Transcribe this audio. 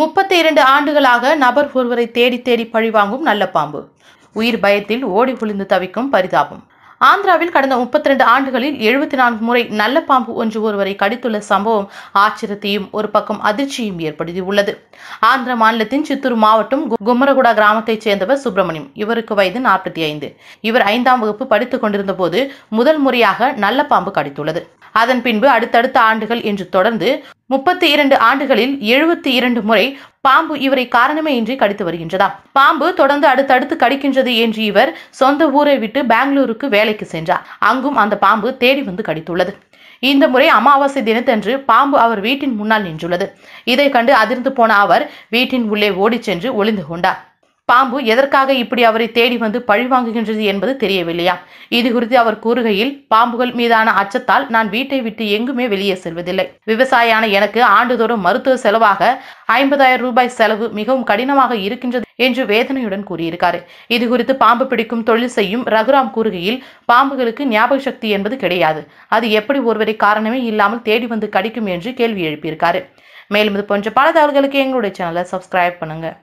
முப்பத்தி இரண்டு ஆண்டுகளாக நபர் ஒருவரை தேடி தேடி பழிவாங்கும் நல்ல பாம்பு உயிர் பயத்தில் ஓடி குளிந்து தவிக்கும் பரிதாபம் ஆந்திராவில் கடந்த முப்பத்தி ரெண்டு ஆண்டுகளில் எழுபத்தி நான்கு முறை நல்ல பாம்பு ஒன்று ஒருவரை கடித்துள்ள சம்பவம் ஆச்சரியத்தையும் ஒரு பக்கம் அதிர்ச்சியும் ஏற்படுத்தியுள்ளது ஆந்திர மாநிலத்தின் சித்தூர் மாவட்டம் குமரகுடா கிராமத்தைச் சேர்ந்தவர் சுப்பிரமணியம் இவருக்கு வயது நாற்பத்தி ஐந்து இவர் ஐந்தாம் வகுப்பு படித்துக் கொண்டிருந்த போது முதல் முறையாக நல்ல பாம்பு கடித்துள்ளது அதன் பின்பு அடுத்தடுத்த ஆண்டுகள் என்று தொடர்ந்து முப்பத்தி இரண்டு ஆண்டுகளில் எழுபத்தி இரண்டு முறை பாம்பு இவரை காரணமே இன்றி கடித்து வருகின்றதாம் பாம்பு தொடர்ந்து அடுத்தடுத்து கடிக்கின்றது என்று இவர் சொந்த ஊரை விட்டு பெங்களூருக்கு வேலைக்கு சென்றார் அங்கும் அந்த பாம்பு தேடி வந்து கடித்துள்ளது இந்த முறை அமாவாசை தினத்தன்று பாம்பு அவர் வீட்டின் முன்னால் நின்றுள்ளது இதை கண்டு அதிர்ந்து போன அவர் வீட்டின் உள்ளே ஓடிச் சென்று ஒளிந்து கொண்டார் பாம்பு எதற்காக இப்படி அவரை தேடி வந்து பழிவாங்குகின்றது என்பது தெரியவில்லையா இது குறித்து அவர் கூறுகையில் பாம்புகள் மீதான அச்சத்தால் நான் வீட்டை விட்டு எங்குமே வெளியே செல்வதில்லை விவசாயியான எனக்கு ஆண்டுதோறும் மருத்துவ செலவாக ஐம்பதாயிரம் ரூபாய் செலவு மிகவும் கடினமாக இருக்கின்றது என்று வேதனையுடன் கூறியிருக்காரு இது குறித்து பாம்பு பிடிக்கும் தொழில் செய்யும் ரகுராம் கூறுகையில் பாம்புகளுக்கு ஞாபக சக்தி என்பது கிடையாது அது எப்படி ஒருவரை காரணமே இல்லாமல் தேடி வந்து கடிக்கும் என்று கேள்வி எழுப்பியிருக்காரு மேலும் இது போன்ற பல தகவல்களுக்கு எங்களுடைய சேனலை சப்ஸ்கிரைப் பண்ணுங்கள்